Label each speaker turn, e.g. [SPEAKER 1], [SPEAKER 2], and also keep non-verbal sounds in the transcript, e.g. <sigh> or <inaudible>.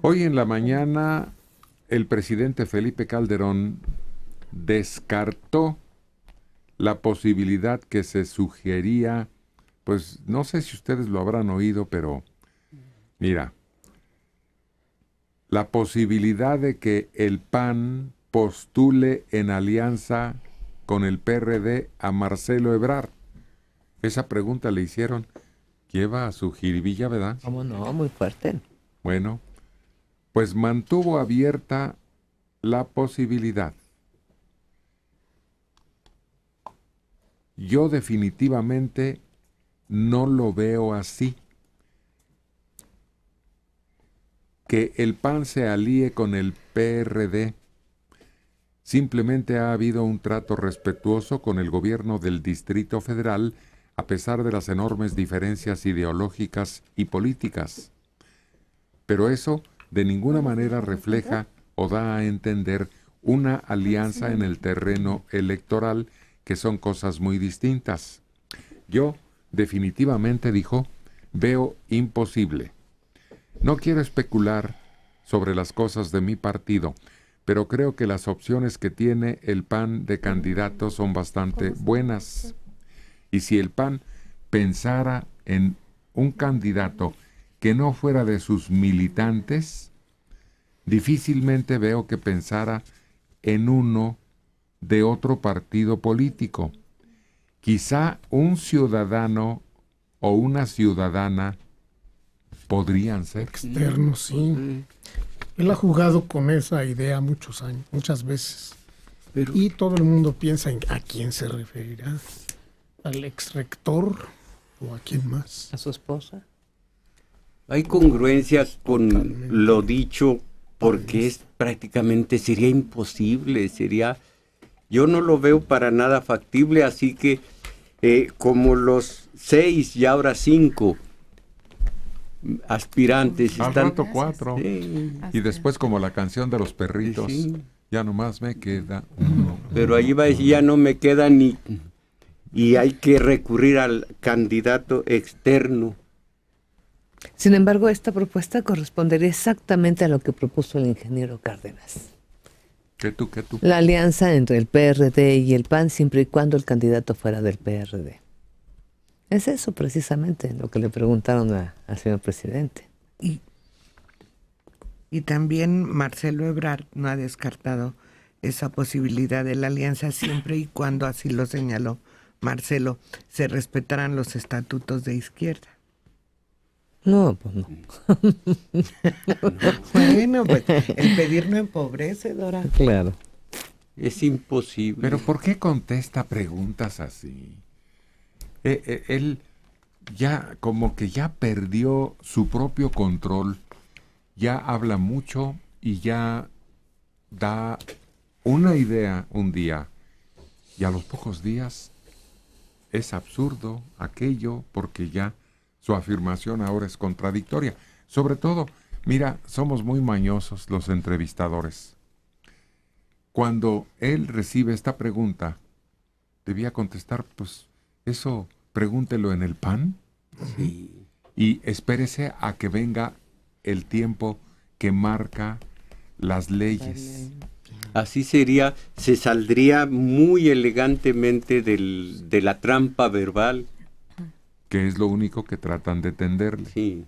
[SPEAKER 1] Hoy en la mañana el presidente Felipe Calderón descartó la posibilidad que se sugería, pues no sé si ustedes lo habrán oído, pero mira, la posibilidad de que el PAN postule en alianza con el PRD a Marcelo Ebrard. Esa pregunta le hicieron. Lleva a su jiribilla, ¿verdad?
[SPEAKER 2] ¿Cómo no? Muy fuerte.
[SPEAKER 1] Bueno, pues mantuvo abierta la posibilidad. Yo definitivamente no lo veo así. Que el PAN se alíe con el PRD. Simplemente ha habido un trato respetuoso con el gobierno del Distrito Federal a pesar de las enormes diferencias ideológicas y políticas. Pero eso de ninguna manera refleja o da a entender una alianza en el terreno electoral, que son cosas muy distintas. Yo definitivamente, dijo, veo imposible. No quiero especular sobre las cosas de mi partido, pero creo que las opciones que tiene el PAN de candidato son bastante buenas. Y si el PAN pensara en un candidato que no fuera de sus militantes, difícilmente veo que pensara en uno de otro partido político. Quizá un ciudadano o una ciudadana podrían ser. Externos,
[SPEAKER 2] sí. Él ha jugado con esa idea muchos años, muchas veces. y todo el mundo piensa en a quién se referirá. ¿Al ex rector o a quién más? ¿A su esposa? hay congruencias con lo dicho porque es prácticamente sería imposible, sería yo no lo veo para nada factible, así que eh, como
[SPEAKER 1] los seis y ahora cinco aspirantes Al están cuatro y después como la canción de los perritos ya ya nomás me queda uno, pero ahí va a decir
[SPEAKER 2] ya no me queda ni y hay que recurrir al candidato externo sin embargo, esta propuesta correspondería exactamente a lo que propuso el ingeniero Cárdenas.
[SPEAKER 1] ¿Qué tú, qué tú? La
[SPEAKER 2] alianza entre el PRD y el PAN siempre y cuando el candidato fuera del PRD. Es eso precisamente lo que le preguntaron al señor presidente. Y, y también Marcelo Ebrard no ha descartado esa posibilidad de la alianza siempre y cuando así lo señaló Marcelo, se respetaran los estatutos de izquierda. No, pues no. <laughs> Pues, el pedir no empobrece, Dora.
[SPEAKER 1] Claro. Es imposible. Pero ¿por qué contesta preguntas así? Eh, eh, él ya como que ya perdió su propio control, ya habla mucho y ya da una idea un día y a los pocos días es absurdo aquello porque ya su afirmación ahora es contradictoria. Sobre todo, mira, somos muy mañosos los entrevistadores. Cuando él recibe esta pregunta, debía contestar, pues eso pregúntelo en el pan. Sí. Y espérese a que venga el tiempo que marca las leyes. Así sería,
[SPEAKER 2] se saldría muy elegantemente de la trampa verbal
[SPEAKER 1] que es lo único que tratan de tenderle.